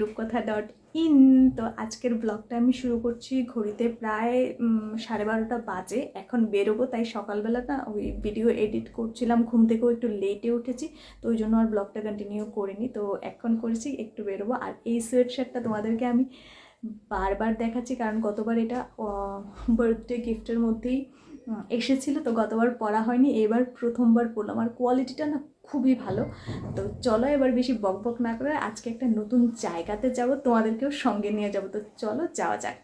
রূপকথা dot in তো আজকের ব্লগটা আমি শুরু করছি ঘড়িতে প্রায় সাড়ে বারোটা বাজে এখন বেরোবো তাই সকালবেলা না ওই ভিডিও এডিট করছিলাম ঘুম থেকেও একটু লেটে উঠেছি তো ওই জন্য আর ব্লগটা কন্টিনিউ করিনি তো এখন করেছি একটু বেরোবো আর এই সোয়েটশার্টটা তোমাদেরকে আমি বারবার দেখাচ্ছি কারণ গতবার এটা বার্থডে গিফটের মধ্যেই এসেছিলো তো গতবার পরা হয়নি এবার প্রথমবার পড়লাম আর কোয়ালিটিটা না খুবই ভালো তো চলো এবার বেশি বক বক না করে আজকে একটা নতুন জায়গাতে যাব তোমাদেরকেও সঙ্গে নিয়ে যাব তো চলো যাওয়া যাক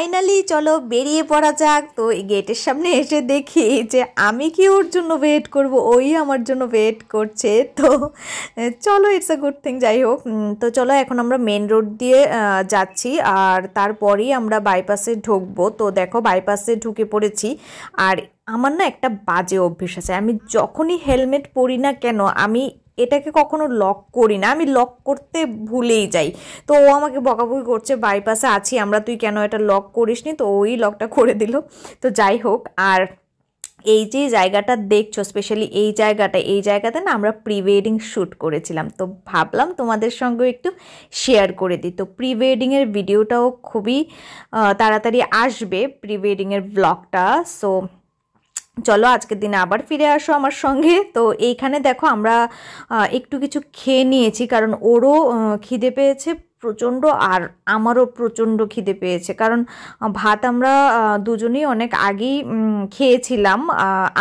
ফাইনালি চলো বেরিয়ে পড়া যাক তো গেটের সামনে এসে দেখি যে আমি কি ওর জন্য ওয়েট করব ওই আমার জন্য ওয়েট করছে তো চলো ইটস আ গুড থিং যাই হোক তো চলো এখন আমরা মেন রোড দিয়ে যাচ্ছি আর তারপরেই আমরা বাইপাসে ঢুকবো তো দেখো বাইপাসে ঢুকে পড়েছি আর আমার না একটা বাজে অভ্যেস আছে আমি যখনই হেলমেট পরি না কেন আমি এটাকে কখনো লক করি না আমি লক করতে ভুলেই যাই তো ও আমাকে বকাবকি করছে বাইপাসে আছি আমরা তুই কেন এটা লক করিসনি তো ওই লকটা করে দিল তো যাই হোক আর এই যে জায়গাটা দেখছো স্পেশালি এই জায়গাটা এই জায়গাতে না আমরা প্রি ওয়েডিং শ্যুট করেছিলাম তো ভাবলাম তোমাদের সঙ্গে একটু শেয়ার করে দিই তো প্রি ওয়েডিংয়ের ভিডিওটাও খুবই তাড়াতাড়ি আসবে প্রি ওয়েডিংয়ের ব্লগটা সো চলো আজকের দিনে আবার ফিরে আসো আমার সঙ্গে তো এইখানে দেখো আমরা একটু কিছু খেয়ে নিয়েছি কারণ ওরও খিদে পেয়েছে প্রচণ্ড আর আমারও প্রচণ্ড খিদে পেয়েছে কারণ ভাত আমরা দুজনেই অনেক আগেই খেয়েছিলাম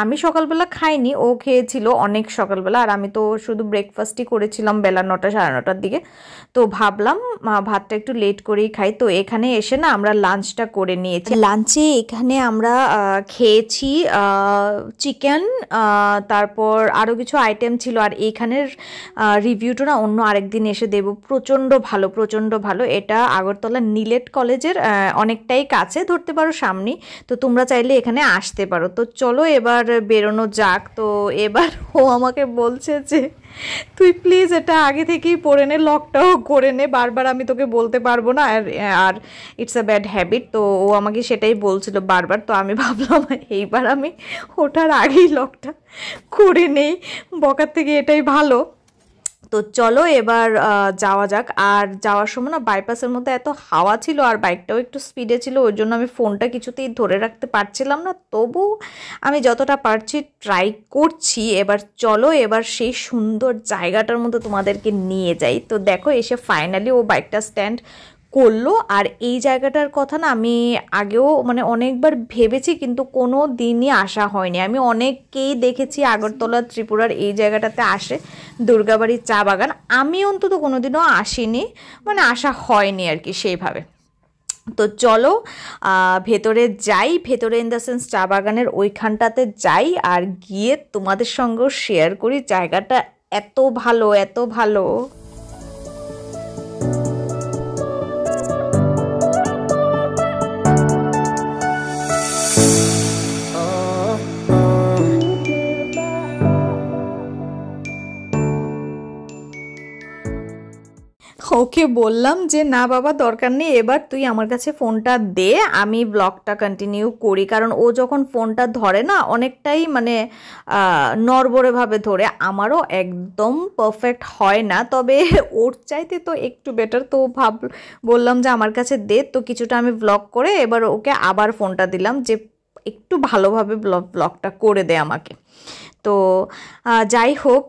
আমি সকালবেলা খাইনি ও খেয়েছিল অনেক সকালবেলা আর আমি তো শুধু ব্রেকফাস্টই করেছিলাম বেলা নটা সাড়ে নটার দিকে তো ভাবলাম ভাতটা একটু লেট করেই খাই তো এখানে এসে না আমরা লাঞ্চটা করে নিয়েছি লাঞ্চে এখানে আমরা খেয়েছি চিকেন তারপর আরও কিছু আইটেম ছিল আর এইখানের রিভিউটা না অন্য আরেকদিন এসে দেব প্রচণ্ড ভালো প্রচণ্ড ভালো এটা আগরতলা নিলেট কলেজের অনেকটাই কাছে ধরতে পারো সামনেই তো তোমরা চাইলে এখানে আসতে পারো তো চলো এবার বেরোনো যাক তো এবার ও আমাকে বলছে যে তুই প্লিজ এটা আগে থেকেই পড়ে নে লকটাও করে নে বারবার আমি তোকে বলতে পারবো না আর আর ইটস আ ব্যাড হ্যাবিট তো ও আমাকে সেটাই বলছিল বারবার তো আমি ভাবলাম এইবার আমি ওঠার আগেই লকটা করে নেই বকার থেকে এটাই ভালো তো চলো এবার যাওয়া যাক আর যাওয়ার সময় না বাইপাসের মধ্যে এত হাওয়া ছিল আর বাইকটাও একটু স্পিডে ছিল ওই জন্য আমি ফোনটা কিছুতেই ধরে রাখতে পারছিলাম না তবু আমি যতটা পারছি ট্রাই করছি এবার চলো এবার সেই সুন্দর জায়গাটার মধ্যে তোমাদেরকে নিয়ে যাই তো দেখো এসে ফাইনালি ও বাইকটা স্ট্যান্ড করলো আর এই জায়গাটার কথা না আমি আগেও মানে অনেকবার ভেবেছি কিন্তু কোনো দিনই আসা হয়নি আমি অনেককেই দেখেছি আগরতলা ত্রিপুরার এই জায়গাটাতে আসে দুর্গাবাড়ির চা বাগান আমি অন্তত কোনো দিনও আসিনি মানে আসা হয়নি আর কি সেইভাবে তো চলো ভেতরে যাই ভেতরে ইন দ্য সেন্স চা বাগানের ওইখানটাতে যাই আর গিয়ে তোমাদের সঙ্গেও শেয়ার করি জায়গাটা এত ভালো এত ভালো ওকে বললাম যে না বাবা দরকার নেই এবার তুই আমার কাছে ফোনটা দে আমি ব্লগটা কন্টিনিউ করি কারণ ও যখন ফোনটা ধরে না অনেকটাই মানে নরবরেভাবে ধরে আমারও একদম পারফেক্ট হয় না তবে ওর চাইতে তো একটু বেটার তো ভাব বললাম যে আমার কাছে দে তো কিছুটা আমি ব্লগ করে এবার ওকে আবার ফোনটা দিলাম যে একটু ভালোভাবে ব্লগটা করে দে আমাকে তো যাই হোক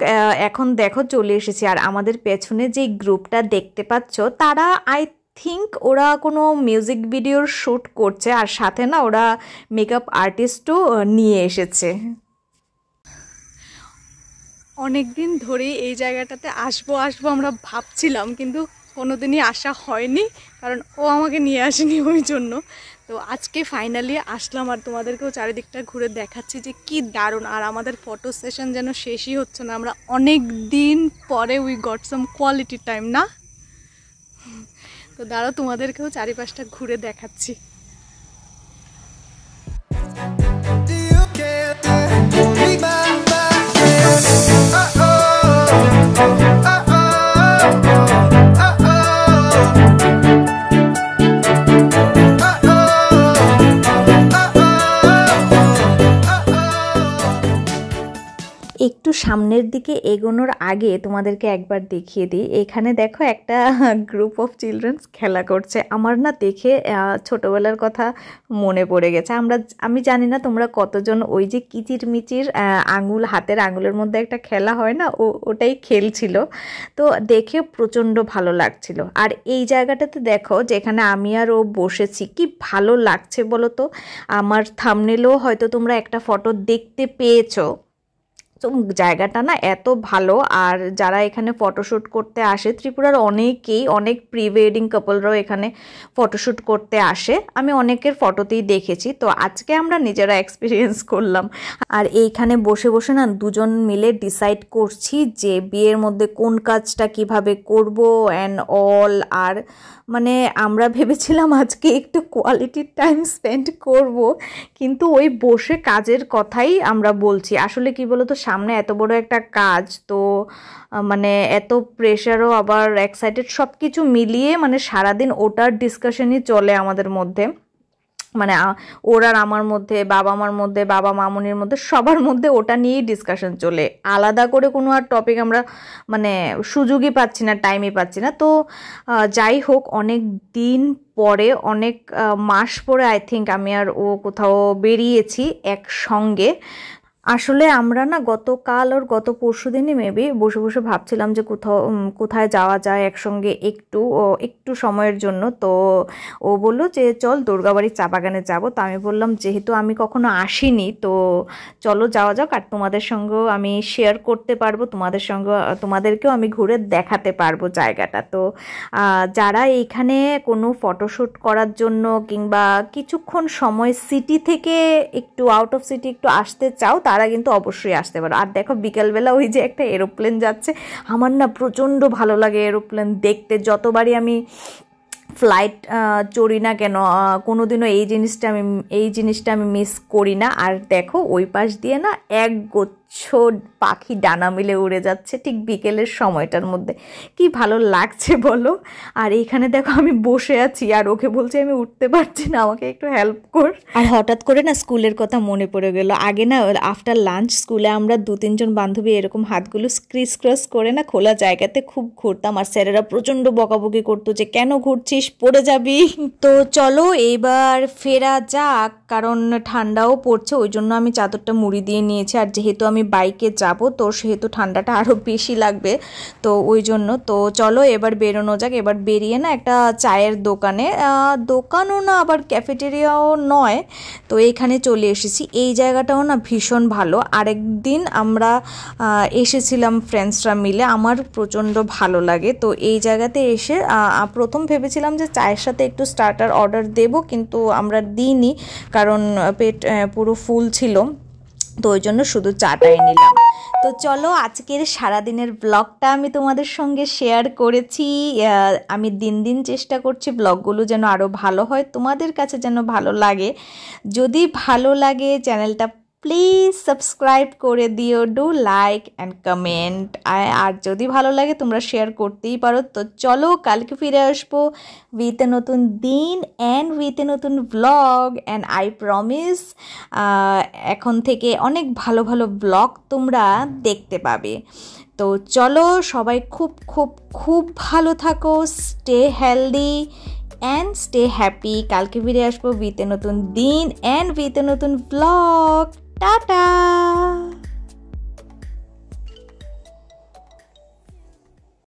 এখন দেখো চলে এসেছি আর আমাদের পেছনে যে গ্রুপটা দেখতে পাচ্ছ তারা আই থিঙ্ক ওরা কোনো মিউজিক ভিডিওর শ্যুট করছে আর সাথে না ওরা মেকআপ আর্টিস্টও নিয়ে এসেছে অনেক দিন ধরেই এই জায়গাটাতে আসবো আসবো আমরা ভাবছিলাম কিন্তু কোনো দিনই আসা হয়নি কারণ ও আমাকে নিয়ে আসেনি ওই জন্য তো আজকে ফাইনালি আসলাম আর তোমাদেরকেও চারিদিকটা ঘুরে দেখাচ্ছি যে কি দারুণ আর আমাদের ফটো সেশন যেন শেষই হচ্ছে না আমরা অনেক দিন পরে we got some quality time না তো দাঁড়াও তোমাদেরকেও চারিপাশটা ঘুরে দেখাচ্ছি একটু সামনের দিকে এগোনোর আগে তোমাদেরকে একবার দেখিয়ে দিই এখানে দেখো একটা গ্রুপ অফ চিলড্রেন্স খেলা করছে আমার না দেখে ছোটোবেলার কথা মনে পড়ে গেছে আমরা আমি জানি না তোমরা কতজন ওই যে কিচির মিচির আঙুল হাতের আঙুলের মধ্যে একটা খেলা হয় না ও ওটাই খেলছিল তো দেখে প্রচণ্ড ভালো লাগছিল আর এই জায়গাটাতে দেখো যেখানে আমি আর ও বসেছি কি ভালো লাগছে বলো তো আমার থামনেলেও হয়তো তোমরা একটা ফটো দেখতে পেয়েছো জায়গাটা না এত ভালো আর যারা এখানে ফটোশ্যুট করতে আসে ত্রিপুরার অনেকেই অনেক প্রি ওয়েডিং কাপলরাও এখানে ফটোশ্যুট করতে আসে আমি অনেকের ফটোতেই দেখেছি তো আজকে আমরা নিজেরা এক্সপিরিয়েন্স করলাম আর এইখানে বসে বসে না দুজন মিলে ডিসাইড করছি যে বিয়ের মধ্যে কোন কাজটা কিভাবে করব অ্যান্ড অল আর মানে আমরা ভেবেছিলাম আজকে একটু কোয়ালিটির টাইম স্পেন্ড করব কিন্তু ওই বসে কাজের কথাই আমরা বলছি আসলে কি বলতো সামনে এত বড় একটা কাজ তো মানে এত প্রেশারও আবার এক্সাইটেড সব কিছু মিলিয়ে মানে সারাদিন ওটার ডিসকাশনই চলে আমাদের মধ্যে মানে ওর আর আমার মধ্যে বাবা মার মধ্যে বাবা মামনির মধ্যে সবার মধ্যে ওটা নিয়েই ডিসকাশন চলে আলাদা করে কোনো আর টপিক আমরা মানে সুযোগই পাচ্ছি না টাইমই পাচ্ছি না তো যাই হোক অনেক দিন পরে অনেক মাস পরে আই থিঙ্ক আমি আর ও কোথাও বেরিয়েছি একসঙ্গে আসলে আমরা না গতকাল ওর গত পরশু দিনই মেবি বসে বসে ভাবছিলাম যে কোথাও কোথায় যাওয়া যায় একসঙ্গে একটু একটু সময়ের জন্য তো ও বললো যে চল দুর্গাবাড়ির চা বাগানে যাবো তো আমি বললাম যেহেতু আমি কখনো আসিনি তো চলো যাওয়া যাক আর তোমাদের সঙ্গেও আমি শেয়ার করতে পারবো তোমাদের সঙ্গে তোমাদেরকেও আমি ঘুরে দেখাতে পারবো জায়গাটা তো যারা এইখানে কোনো ফটোশ্যুট করার জন্য কিংবা কিছুক্ষণ সময় সিটি থেকে একটু আউট অফ সিটি একটু আসতে চাও তারা তারা কিন্তু অবশ্যই আসতে পারো আর দেখো বিকেলবেলা ওই যে একটা এরোপ্লেন যাচ্ছে আমার না প্রচণ্ড ভালো লাগে এরোপ্লেন দেখতে যতবারই আমি ফ্লাইট চড়ি না কেন কোনো দিনও এই জিনিসটা আমি এই জিনিসটা আমি মিস করি না আর দেখো ওই পাশ দিয়ে না এক ছোট পাখি ডানা মিলে উড়ে যাচ্ছে ঠিক বিকেলের সময়টার মধ্যে কি ভালো লাগছে বলো আর এখানে দেখো আমি বসে আছি আর ওকে বলছি আমি উঠতে পারছি না আমাকে একটু হেল্প কর আর হঠাৎ করে না স্কুলের কথা মনে পড়ে গেল আগে না আফটার লাঞ্চ স্কুলে আমরা দু তিনজন বান্ধবী এরকম হাতগুলো স্ক্রিস ক্রস করে না খোলা জায়গাতে খুব ঘুরতাম আর স্যারেরা প্রচণ্ড বকাবকি করতো যে কেন ঘুরছিস পড়ে যাবি তো চলো এইবার ফেরা যাক কারণ ঠান্ডাও পড়ছে ওই জন্য আমি চাদরটা মুড়ি দিয়ে নিয়েছি আর যেহেতু আমি আমি বাইকে যাব তো সেহেতু ঠান্ডাটা আরও বেশি লাগবে তো ওই জন্য তো চলো এবার বেরোনো যাক এবার বেরিয়ে না একটা চায়ের দোকানে দোকানও না আবার ক্যাফেটেরিয়াও নয় তো এখানে চলে এসেছি এই জায়গাটাও না ভীষণ ভালো আরেকদিন আমরা এসেছিলাম ফ্রেন্ডসরা মিলে আমার প্রচণ্ড ভালো লাগে তো এই জায়গাতে এসে প্রথম ভেবেছিলাম যে চায়ের সাথে একটু স্টার্টার অর্ডার দেব কিন্তু আমরা দিইনি কারণ পেট পুরো ফুল ছিল তো ওই জন্য শুধু চাটাই নিলাম তো চলো আজকের সারাদিনের ব্লগটা আমি তোমাদের সঙ্গে শেয়ার করেছি আমি দিন দিন চেষ্টা করছি ব্লগগুলো যেন আরও ভালো হয় তোমাদের কাছে যেন ভালো লাগে যদি ভালো লাগে চ্যানেলটা প্লিজ সাবস্ক্রাইব করে দিও ডু লাইক অ্যান্ড কমেন্ট আর যদি ভালো লাগে তোমরা শেয়ার করতেই পারো তো চলো কালকে ফিরে আসবো উইথ এ নতুন দিন অ্যান্ড উইথ এ নতুন ব্লগ অ্যান্ড আই প্রমিস এখন থেকে অনেক ভালো ভালো ব্লগ তোমরা দেখতে পাবে তো চলো সবাই খুব খুব খুব ভালো থাকো stay healthy and stay happy কালকে ফিরে আসবো উইথ এ নতুন দিন অ্যান্ড উইথ এ নতুন ব্লগ Ta-da!